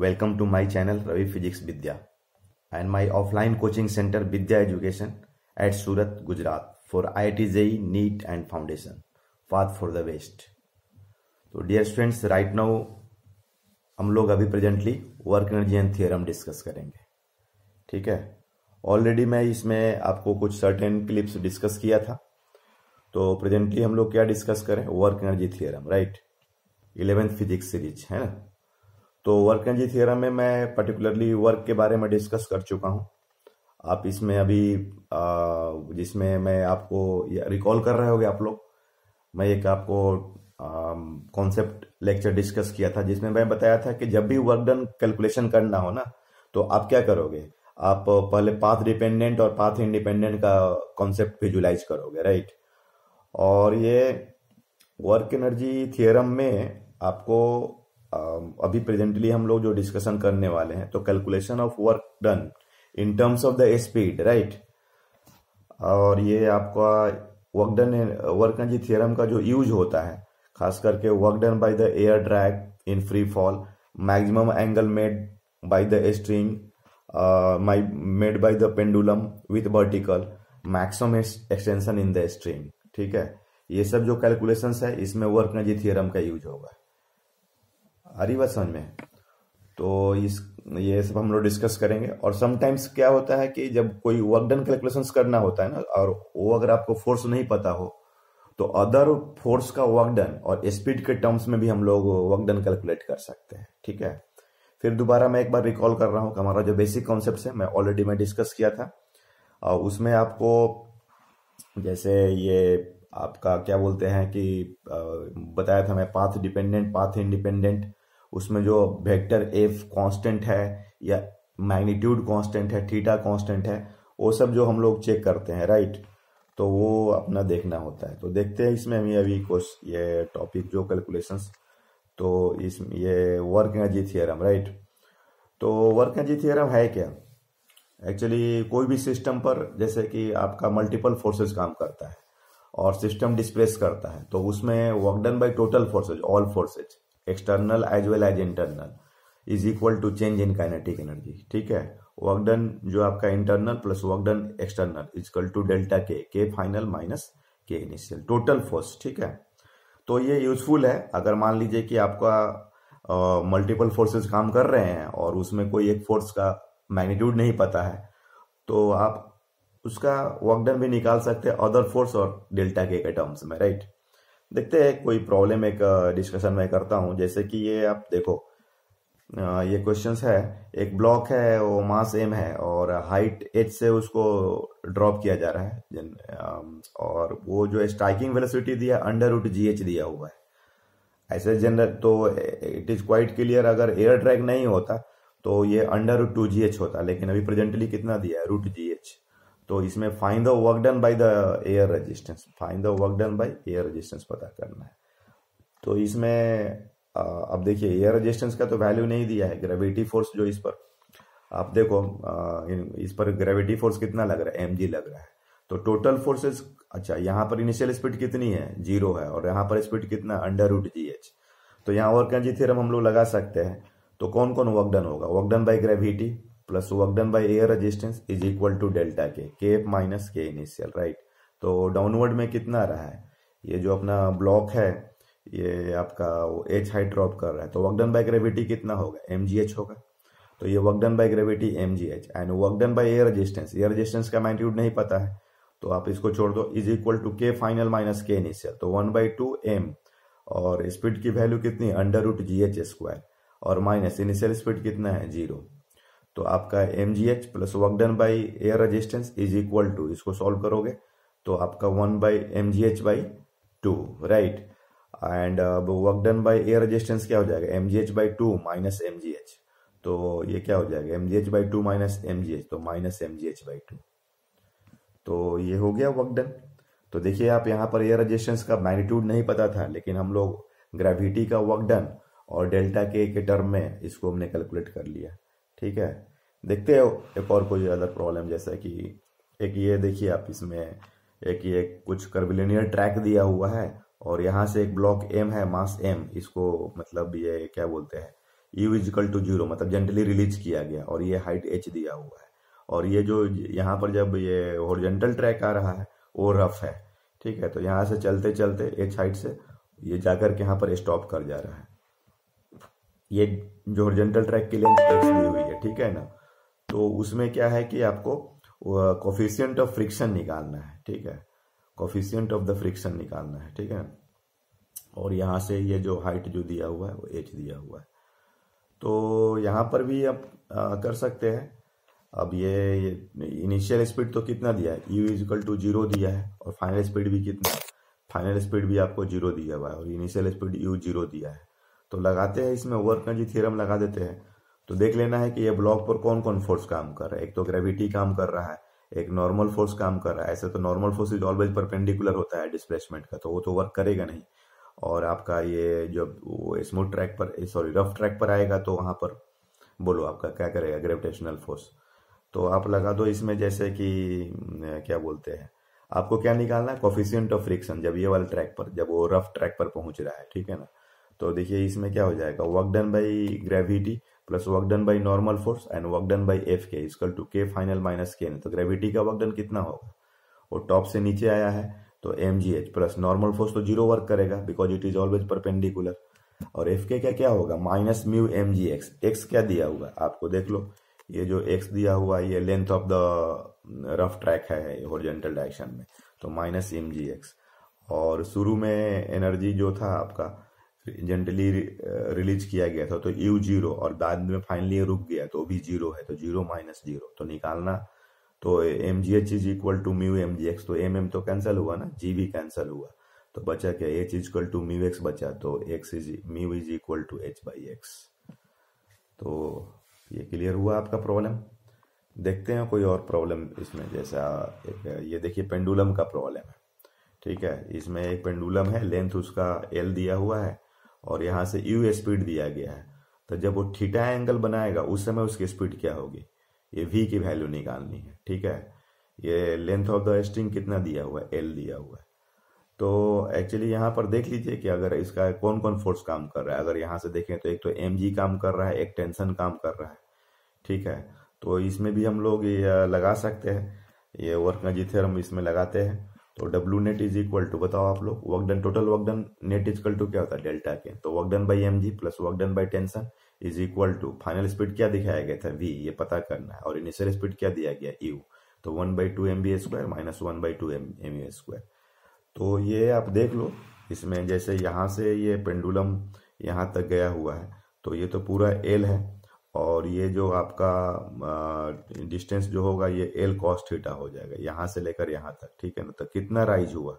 welcome to my channel Ravi physics Vidya and my offline coaching centre Vidya education at Surat Gujarat for IIT JEE NEET and foundation path for the best तो dear students right now हम लोग अभी presently work energy and theorem discuss करेंगे ठीक है already मैं इसमें आपको कुछ सर्टेन क्लिप्स डिस्कस किया था तो प्रेजेंटली हम लोग क्या डिस्कस करें work energy theorem right eleventh physics series है ना तो वर्क एनर्जी थ्योरम में मैं पर्टिकुलरली वर्क के बारे में डिस्कस कर चुका हूँ आप इसमें अभी जिसमें मैं आपको रिकॉल कर रहे होगे आप लोग मैं एक आपको कॉन्सेप्ट लेक्चर डिस्कस किया था जिसमें मैं बताया था कि जब भी वर्क डन कैलकुलेशन करना हो ना तो आप क्या करोगे आप पहले पाथ डिपेंडेंट और पाथ इंडिपेंडेंट का कॉन्सेप्ट विजुलाइज करोगे राइट और ये वर्क एनर्जी थियरम में आपको Um, अभी प्रेजेंटली हम लोग जो डिस्कशन करने वाले हैं तो calculation of work done in terms of the speed right और ये आपका वर्क डन वर्क जी थियरम का जो यूज होता है खास करके work done by the air drag in free fall maximum angle made by the string my made by the pendulum with vertical maximum extension in the string ठीक है ये सब जो कैलकुलेशंस है इसमें वर्क नजी थियरम का use होगा आ समझ में तो इस ये सब हम लोग डिस्कस करेंगे और समटाइम्स क्या होता है कि जब कोई वर्क डन कैलकुलेशंस करना होता है ना और वो अगर आपको फोर्स नहीं पता हो तो अदर फोर्स का वर्क डन और स्पीड के टर्म्स में भी हम लोग वर्क डन कैलकुलेट कर सकते हैं ठीक है फिर दोबारा मैं एक बार रिकॉल कर रहा हूँ हमारा जो बेसिक कॉन्सेप्ट है मैं ऑलरेडी मैं डिस्कस किया था और उसमें आपको जैसे ये आपका क्या बोलते हैं कि बताया था मैं पाथ डिपेंडेंट पाथ इंडिपेंडेंट उसमें जो वेक्टर एफ कांस्टेंट है या मैग्नीट्यूड कांस्टेंट है थीटा कांस्टेंट है वो सब जो हम लोग चेक करते हैं राइट तो वो अपना देखना होता है तो देखते हैं इसमें हमें अभी कुछ ये टॉपिक जो कैलकुलेशन तो इस ये वर्क एनर्जी थियरम राइट तो वर्क एनर्जी थियरम है क्या एक्चुअली कोई भी सिस्टम पर जैसे कि आपका मल्टीपल फोर्सेस काम करता है और सिस्टम डिस्प्लेस करता है तो उसमें work done by total forces all forces external as well as internal is equal to change in kinetic energy ठीक है वर्क डन जो आपका internal plus work done external equal to delta K K final minus K initial total force ठीक है तो ये useful है अगर मान लीजिए कि आपका मल्टीपल uh, फोर्सेस काम कर रहे हैं और उसमें कोई एक फोर्स का मैग्नीट्यूड नहीं पता है तो आप उसका वर्कडन भी निकाल सकते हैं अदर फोर्स और डेल्टा के टर्म्स में राइट देखते हैं कोई प्रॉब्लम एक डिस्कशन में करता हूँ जैसे कि ये आप देखो ये क्वेश्चंस है एक ब्लॉक है वो मास एम है और हाइट एच से उसको ड्रॉप किया जा रहा है और वो जो स्ट्राइकिंग वेलोसिटी दिया अंडर रूट जी एच दिया हुआ है ऐसे जनरल तो इट इज क्वाइट क्लियर अगर एयर ड्रैग नहीं होता तो ये under root two g h होता लेकिन अभी प्रेजेंटली कितना दिया है रूट जी तो इसमें find the work done by the air resistance find the work done by air resistance पता करना है तो इसमें अब देखिए एयर रेजिस्टेंस का तो वैल्यू नहीं दिया है ग्रेविटी फोर्स जो इस पर आप देखो इस पर ग्रेविटी फोर्स कितना लग रहा है एम लग रहा है तो टोटल फोर्सेस अच्छा यहाँ पर इनिशियल स्पीड कितनी है जीरो है और यहाँ पर स्पीड कितना अंडर रूट जी एच तो यहाँ वर्क एनर्जी थ्योरम हम लोग लगा सकते हैं तो कौन कौन वर्क डन होगा work done by gravity plus work done by air resistance is equal to delta K K F minus K initial right तो डाउनवर्ड में कितना रहा है ये जो अपना ब्लॉक है ये आपका एच हाइट ड्रॉप कर रहा है तो वर्क डन बाय ग्रेविटी कितना होगा एम जी एच होगा तो ये work done by gravity m g h and work done by air resistance air resistance का मैग्नीट्यूड नहीं पता है तो आप इसको छोड़ दो is equal to K final minus K initial तो वन बाई टू एम और स्पीड की वैल्यू कितनी under root g h square और माइनस इनिशियल स्पीड कितना है जीरो तो आपका m g h plus work done by air resistance is equal to इसको सॉल्व करोगे तो आपका one by M g h by two right and work done by air resistance क्या हो जाएगा m g h by two minus M g h तो ये क्या हो जाएगा m g h by two minus M g h तो minus M g h by two तो ये हो गया वर्क डन तो देखिए आप यहाँ पर एयर रजिस्टेंस का मैग्नीट्यूड नहीं पता था लेकिन हम लोग ग्रेविटी का वर्क डन और डेल्टा के के टर्म में इसको हमने कैलकुलेट कर लिया ठीक है देखते हो एक और कोई अदर प्रॉब्लम जैसा कि एक ये देखिए आप इसमें एक ये कुछ कर्विलिनियर ट्रैक दिया हुआ है और यहाँ से एक ब्लॉक एम है मास एम इसको मतलब ये क्या बोलते हैं यू इजिकल टू जीरो मतलब जेंटली रिलीज किया गया और ये हाइट एच दिया हुआ है और ये जो यहाँ पर जब ये ओरिजेंटल ट्रैक आ रहा है वो रफ है ठीक है तो यहाँ से चलते चलते एच हाइट से ये जाकर के यहाँ पर स्टॉप कर जा रहा है ये जो ओरिजेंटल ट्रैक की लेंथ दी ठीक है ना तो उसमें क्या है कि आपको कोफिशियंट ऑफ फ्रिक्शन निकालना है ठीक है कोफिशियंट ऑफ द फ्रिक्शन निकालना है ठीक है और यहां से ये जो हाइट जो दिया हुआ है वो एच दिया हुआ है तो यहां पर भी आप आ, कर सकते हैं अब ये, ये इनिशियल स्पीड तो कितना दिया है यू इजिकल टू जीरो दिया है और फाइनल स्पीड भी कितना फाइनल स्पीड भी आपको जीरो दिया हुआ है और इनिशियल स्पीड यू जीरो दिया है तो लगाते हैं इसमें ओवर कंजी थ्योरम लगा देते हैं तो देख लेना है कि ये ब्लॉक पर कौन कौन फोर्स काम कर रहा है एक तो ग्रेविटी काम कर रहा है एक नॉर्मल फोर्स काम कर रहा है ऐसे तो normal force is always perpendicular होता है डिस्प्लेसमेंट का तो वो तो वर्क करेगा नहीं और आपका ये जब स्मूथ ट्रैक पर सॉरी रफ ट्रैक पर आएगा तो वहां पर बोलो आपका क्या करेगा ग्रेविटेशनल फोर्स तो आप लगा दो इसमें जैसे कि क्या बोलते हैं आपको क्या निकालना है कॉफिशियंट ऑफ फ्रिक्शन जब ये वाले ट्रैक पर जब वो रफ ट्रैक पर पहुंच रहा है ठीक है ना तो देखिए इसमें क्या हो जाएगा work done by gravity plus work done by normal force and work done by F K equal to K final minus K तो ग्रेविटी का वर्क डन कितना होगा वो टॉप से नीचे आया है तो M g h plus normal force तो जीरो वर्क करेगा because it is always perpendicular और एफ के क्या क्या होगा माइनस म्यू एम जी एक्स एक्स क्या दिया हुआ आपको देख लो ये जो एक्स दिया हुआ ये length of the rough track है होरिजेंटल डायरेक्शन में तो माइनस एम जी एक्स और शुरू में एनर्जी जो था आपका जनरली रिलीज uh, किया गया था तो यू जीरो और बाद में फाइनली रुक गया तो भी जीरो है तो जीरो माइनस जीरो तो निकालना तो M g h is equal to mu m ji x तो एम एम तो कैंसिल हुआ ना जी भी कैंसिल हुआ तो बचा क्या h is equal to mu x बचा तो x is mu is equal to h by x तो ये क्लियर हुआ आपका प्रॉब्लम देखते हैं कोई और प्रॉब्लम इसमें जैसा एक ये देखिए पेंडुलम का प्रॉब्लम है ठीक है इसमें एक पेंडुलम है लेंथ उसका एल दिया हुआ है और यहां से यू स्पीड दिया गया है तो जब वो थीटा एंगल बनाएगा उस समय उसकी स्पीड क्या होगी ये वी की वैल्यू निकालनी है ठीक है ये लेंथ ऑफ द स्ट्रिंग कितना दिया हुआ है एल दिया हुआ है तो एक्चुअली यहाँ पर देख लीजिए कि अगर इसका कौन कौन फोर्स काम कर रहा है अगर यहाँ से देखें तो एक तो एम काम कर रहा है एक टेंशन काम कर रहा है ठीक है तो इसमें भी हम लोग ये लगा सकते हैं ये वर्क जिथे हम इसमें लगाते हैं तो W net is equal to बताओ आप लोग work done total work done net is equal to क्या होता है डेल्टा के तो work done by M G plus work done by tension is equal to final speed क्या दिखाया गया था वी ये पता करना है और इनिशियल स्पीड क्या दिया गया यू तो one by two m v square minus one by two m m u square तो ये आप देख लो इसमें जैसे यहाँ से ये पेंडुलम यहाँ तक गया हुआ है तो ये तो पूरा एल है और ये जो आपका डिस्टेंस जो होगा ये एल कॉस्ट थीटा हो जाएगा यहाँ से लेकर यहाँ तक ठीक है ना तो कितना राइज हुआ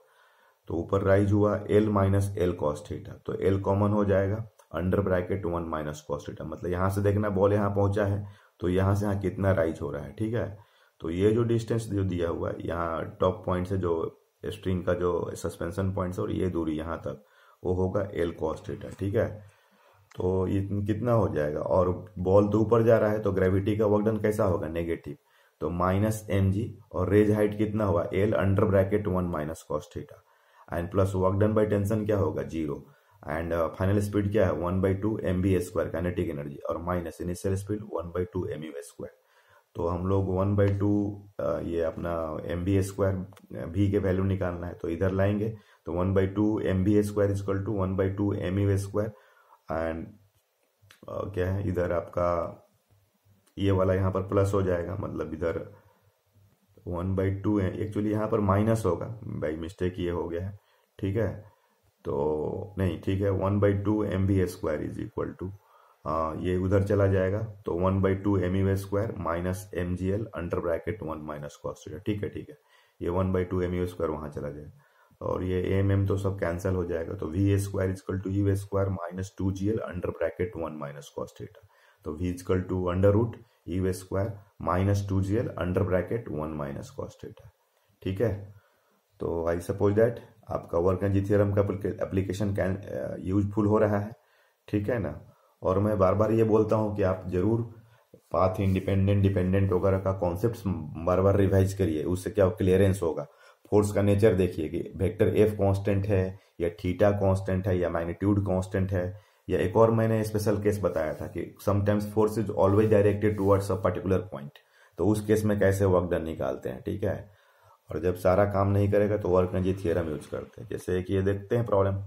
तो ऊपर राइज हुआ L minus L cos theta तो एल कॉमन हो जाएगा under bracket one minus cos theta मतलब यहाँ से देखना बॉल यहाँ पहुंचा है तो यहाँ से यहाँ कितना राइज हो रहा है ठीक है तो ये जो डिस्टेंस जो दिया हुआ है यहाँ टॉप पॉइंट से जो स्ट्रिंग का जो सस्पेंशन पॉइंट है और ये दूरी यहाँ तक वो होगा एल कॉस थीटा ठीक है तो ये कितना हो जाएगा और बॉल तो ऊपर जा रहा है तो ग्रेविटी का वर्कडन कैसा होगा नेगेटिव तो माइनस एम जी और रेज हाइट कितना हुआ L under bracket one minus cos theta and plus work done by tension क्या होगा जीरो एंड फाइनल स्पीड क्या है one by two m v square kinetic energy और minus initial speed one by two m u square तो हम लोग one by to ये अपना एम बी स्क्वायर भी के वैल्यू निकालना है तो इधर लाएंगे तो one by two m v square equal to one by two m u square and uh, क्या है इधर आपका ये वाला यहाँ पर प्लस हो जाएगा मतलब इधर वन बाई टू है एक्चुअली यहाँ पर माइनस होगा बाई मिस्टेक ये हो गया है ठीक है तो नहीं ठीक है one by two m v A square is equal to ये उधर चला जाएगा तो one by two m u square minus M G L under bracket one minus cos ठीक है ठीक है ये one by two m u square वहाँ चला जाएगा और ये एम एम तो सब कैंसिल हो जाएगा तो v A square is equal to u A square minus two g L under bracket one minus cos theta तो v equal to under root u A square minus two g L under bracket one minus cos theta ठीक है तो I suppose that आपका work energy theorem का application can useful हो रहा है ठीक है ना और मैं बार बार ये बोलता हूँ कि आप जरूर पाथ इंडिपेंडेंट डिपेंडेंट वगैरह का कॉन्सेप्ट बार बार रिवाइज करिए उससे क्या क्लियरेंस होगा फोर्स का नेचर देखिए कि वेक्टर एफ कांस्टेंट है या थीटा कांस्टेंट है या मैग्नीट्यूड कांस्टेंट है या एक और मैंने स्पेशल केस बताया था कि sometimes force is always directed towards a particular point तो उस केस में कैसे वर्क डन निकालते हैं ठीक है और जब सारा काम नहीं करेगा तो वर्क एनर्जी थियरम यूज करते हैं जैसे कि ये देखते हैं प्रॉब्लम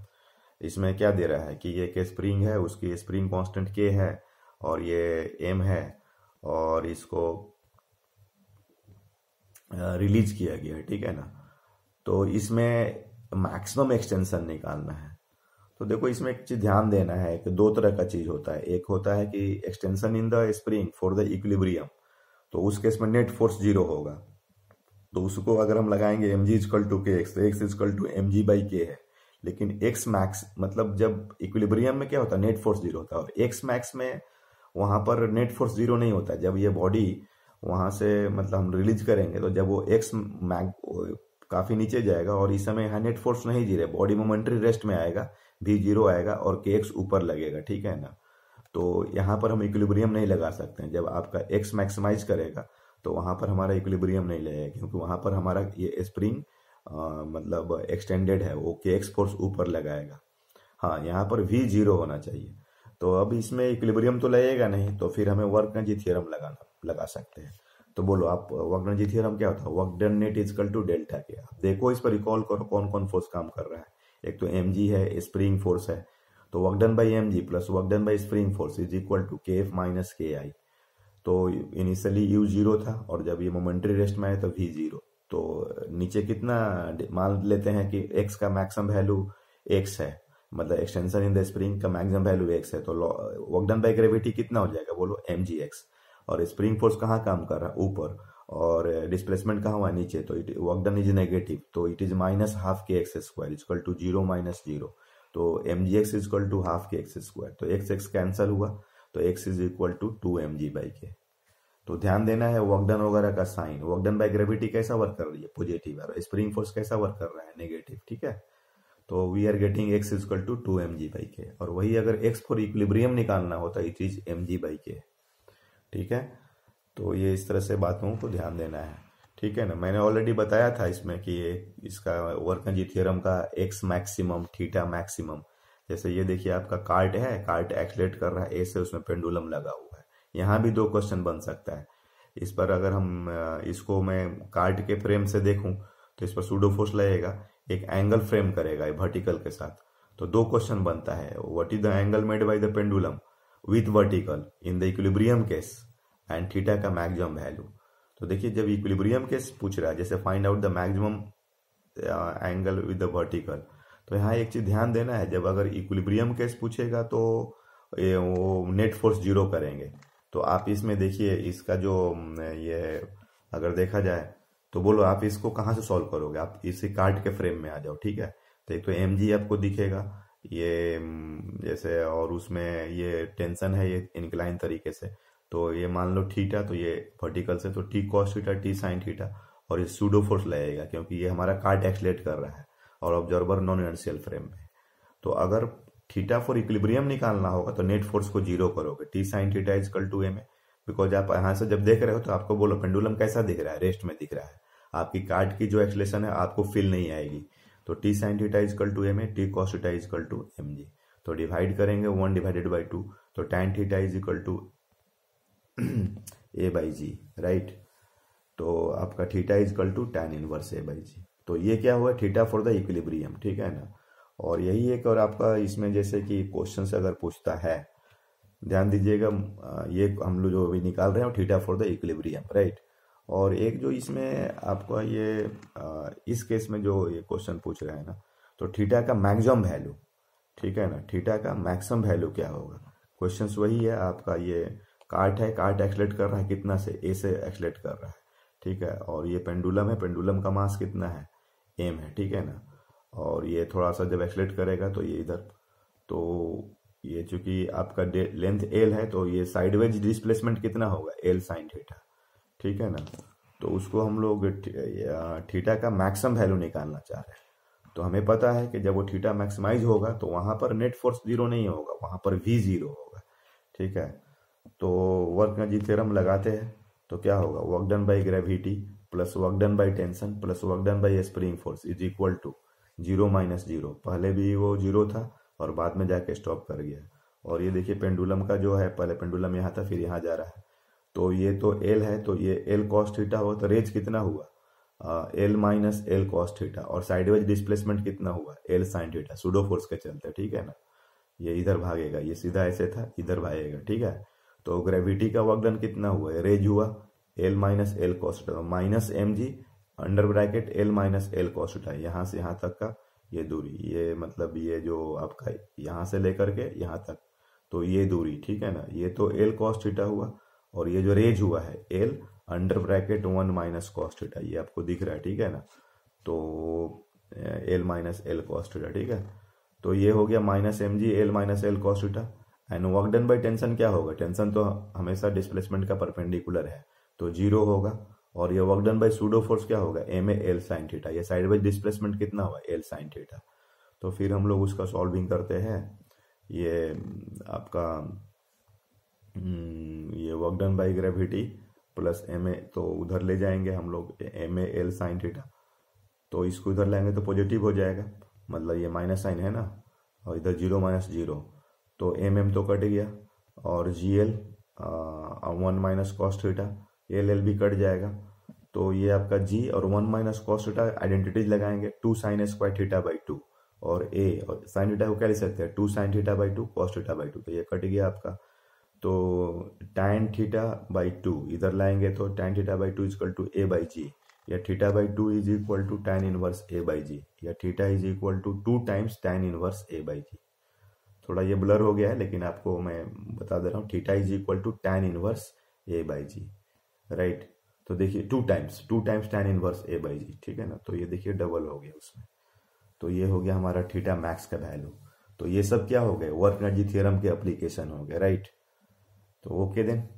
इसमें क्या दे रहा है कि ये के स्प्रिंग है उसकी स्प्रिंग कांस्टेंट के है और ये एम है और इसको रिलीज किया गया है ठीक है ना तो इसमें मैक्सिमम एक्सटेंशन निकालना है तो देखो इसमें एक चीज ध्यान देना है कि दो तरह का चीज होता है एक होता है कि extension in the spring for the equilibrium तो उस केस में नेट फोर्स जीरो होगा तो उसको अगर हम लगाएंगे M G is equal to K X तो X is equal to M G by K है लेकिन एक्स मैक्स मतलब जब इक्विलिब्रियम में क्या होता है नेट फोर्स जीरो होता है और एक्स मैक्स में वहां पर नेट फोर्स जीरो नहीं होता जब ये बॉडी वहां से मतलब हम रिलीज करेंगे तो जब वो एक्स मैक्स काफी नीचे जाएगा और इस समय यहाँ नेट फोर्स नहीं जी रहे बॉडी मोमेंट्री रेस्ट में आएगा भी जीरो आएगा और के एक्स ऊपर लगेगा ठीक है ना तो यहाँ पर हम इक्विलिब्रियम नहीं लगा सकते हैं जब आपका एक्स मैक्सिमाइज करेगा तो वहाँ पर हमारा इक्विलिब्रियम नहीं लगेगा क्योंकि वहाँ पर हमारा ये स्प्रिंग मतलब एक्सटेंडेड है वो के एक्स फोर्स ऊपर लगाएगा हाँ यहाँ पर वी जीरो होना चाहिए तो अब इसमें इक्विलिब्रियम तो लगेगा नहीं तो फिर हमें वर्क का जी थियरम लगाना लगा सकते हैं तो बोलो आप वगडनजी थियरम क्या होता है work done net is equal to delta K आप देखो इस पर रिकॉल करो कौन कौन फोर्स काम कर रहा है एक तो एम है स्प्रिंग फोर्स है तो work done by M G plus work done by spring force is equal to K F minus K I तो इनिशियली यू जीरो था और जब ये मोमेंट्री रेस्ट में आया तो वी जीरो तो नीचे कितना मान लेते हैं कि एक्स का मैक्सिमम वैल्यू एक्स है मतलब एक्सटेंशन इन द स्प्रिंग का मैक्सिमम वैल्यू एक्स है तो वर्क डन बाय ग्रेविटी कितना हो जाएगा बोलो एम जी एक्स और स्प्रिंग फोर्स कहाँ काम कर रहा है ऊपर और डिस्प्लेसमेंट uh, कहाँ हुआ नीचे तो it work done is negative तो it is minus half K X square is equal to zero minus zero तो M G X is equal to half K X square तो एक्स एक्स कैंसल हुआ तो x is equal to two M G by K तो ध्यान देना है work done वगैरह का साइन वर्कडन बाय ग्रेविटी कैसा वर्क कर रही है पॉजिटिव है स्प्रिंग फोर्स कैसा वर्क कर रहा है नेगेटिव ठीक है तो we are getting X is equal to two M G by K और वही अगर एक्स फॉर इक्विलिब्रियम निकालना होता it is M G by K ठीक है तो ये इस तरह से बातों को ध्यान देना है ठीक है ना मैंने ऑलरेडी बताया था इसमें कि ये इसका वर्कनजी थियरम का एक्स मैक्सिमम थीटा मैक्सिमम जैसे ये देखिए आपका कार्ट है कार्ट एक्सलेट कर रहा है ए से उसमें पेंडुलम लगा हुआ है यहाँ भी दो क्वेश्चन बन सकता है इस पर अगर हम इसको मैं कार्ट के फ्रेम से देखूं तो इस पर सूडोफोर्स लगेगा एक एंगल फ्रेम करेगा ये वर्टिकल के साथ तो दो क्वेश्चन बनता है what is the angle made by the pendulum with vertical in the equilibrium case and theta का मैक्सिमम वैल्यू तो देखिए जब इक्विलिब्रियम केस पूछ रहा है जैसे find out the maximum angle with the vertical तो यहाँ एक चीज ध्यान देना है जब अगर इक्विलिब्रियम केस पूछेगा तो ये वो नेट फोर्स जीरो करेंगे तो आप इसमें देखिए इसका जो ये अगर देखा जाए तो बोलो आप इसको कहाँ से सॉल्व करोगे आप इसी कार्ड के फ्रेम में आ जाओ ठीक है तो एक तो एम आपको दिखेगा ये जैसे और उसमें ये टेंशन है ये इनक्लाइन तरीके से तो ये मान लो ठीटा तो ये वर्टिकल से तो T cos theta T sine theta और ये सूडो फोर्स लगेगा क्योंकि ये हमारा कार्ट एक्सलेट कर रहा है और ऑब्जर्वर नॉन इनर्शियल फ्रेम में तो अगर थीटा फॉर इक्विलिब्रियम निकालना होगा तो नेट फोर्स को जीरो करोगे T sine theta equal to M A because आप यहाँ से जब देख रहे हो तो आपको बोलो पेंडुलम कैसा दिख रहा है रेस्ट में दिख रहा है आपकी कार्ट की जो एक्सलेशन है आपको फील नहीं आएगी तो T sine theta is equal to M A T cos theta is equal to M G तो डिवाइड करेंगे वन डिवाइडेड बाई टू तो tan theta is equal to A by G right तो आपका theta is equal to tan inverse A by G तो ये क्या हुआ theta for the equilibrium ठीक है ना और यही एक और आपका इसमें जैसे कि क्वेश्चन अगर पूछता है ध्यान दीजिएगा ये हम लोग जो अभी निकाल रहे हैं theta for the equilibrium right और एक जो इसमें आपका ये इस केस में जो ये क्वेश्चन पूछ रहे है ना तो थीटा का मैक्सिमम वैल्यू ठीक है ना थीटा का मैक्सिमम वैल्यू क्या होगा क्वेश्चन वही है आपका ये कार्ट है कार्ट एक्सलेट कर रहा है कितना से ए से एक्सलेट कर रहा है ठीक है और ये पेंडुलम है पेंडुलम का मास कितना है एम है ठीक है ना और ये थोड़ा सा जब एक्सलेट करेगा तो ये इधर तो ये चूंकि आपका लेंथ एल है तो ये साइडवेज डिस्प्लेसमेंट कितना होगा एल साइन थीटा ठीक है ना तो उसको हम लोग थीटा का मैक्सिमम वैल्यू निकालना चाह रहे हैं तो हमें पता है कि जब वो थीटा मैक्सिमाइज होगा तो वहां पर नेट फोर्स जीरो नहीं होगा वहां पर वी जीरो होगा ठीक है तो वर्क जी थ्योरम लगाते हैं तो क्या होगा work done by gravity plus work done by tension plus work done by spring force is equal to zero minus zero पहले भी वो जीरो था और बाद में जाके स्टॉप कर गया और ये देखिए पेंडुलम का जो है पहले पेंडुलम यहाँ था फिर यहाँ जा रहा है तो ये तो एल है तो ये एल कॉस्ट थीटा हुआ तो रेंज कितना हुआ L minus L cos theta और साइडवाइज डिस्प्लेसमेंट कितना हुआ L sine theta pseudo force के चलते ठीक है ना ये इधर भागेगा ये सीधा ऐसे था इधर भागेगा ठीक है तो ग्रेविटी का वर्कडन कितना हुआ रेज हुआ L minus L cos minus M G under bracket L minus L cos यहाँ से यहाँ तक का ये दूरी ये मतलब ये जो आपका यहाँ से लेकर के यहाँ तक तो ये दूरी ठीक है ना ये तो एल कॉस्ट थीटा हुआ और ये जो रेज हुआ है L under bracket one minus cos ये आपको दिख रहा है ठीक है ना तो एल माइनस एल कॉस्ट ठीक है तो ये हो गया minus M G L minus L cos and work done by tension क्या होगा टेंशन तो हमेशा डिस्प्लेसमेंट का परपेंडिकुलर है तो जीरो होगा और ये work done by pseudo force क्या होगा M A L sine theta ये साइड बाई डिस्प्लेसमेंट कितना हुआ एल साइन थीटा तो फिर हम लोग उसका सॉल्विंग करते हैं ये आपका हम्म, ये work done by gravity plus M A तो उधर ले जाएंगे हम लोग M A L sine theta तो इसको इधर लाएंगे तो पॉजिटिव हो जाएगा मतलब ये माइनस साइन है ना और इधर जीरो माइनस जीरो तो एम एम तो कट गया और G L one minus cos theta L L भी कट जाएगा तो ये आपका जी और one minus cos theta identities लगाएंगे two sine square theta by two और ए और साइन थीटा को क्या लिख सकते हैं two sine theta by two cos theta by two तो ये कट गया आपका तो tan थीटा बाई टू इधर लाएंगे तो tan theta by two is equal to A by G या theta by two is equal to tan inverse A by G या theta is equal to two times tan inverse A by G थोड़ा ये blur हो गया है लेकिन आपको मैं बता दे रहा हूँ theta is equal to tan inverse A by G right तो देखिए two times two times tan inverse A by G ठीक है ना तो ये देखिए डबल हो गया उसमें तो ये हो गया हमारा थीटा मैक्स का वैल्यू तो ये सब क्या हो गए वर्क एनर्जी थ्योरम के अप्लीकेशन हो गए राइट तो ओके देन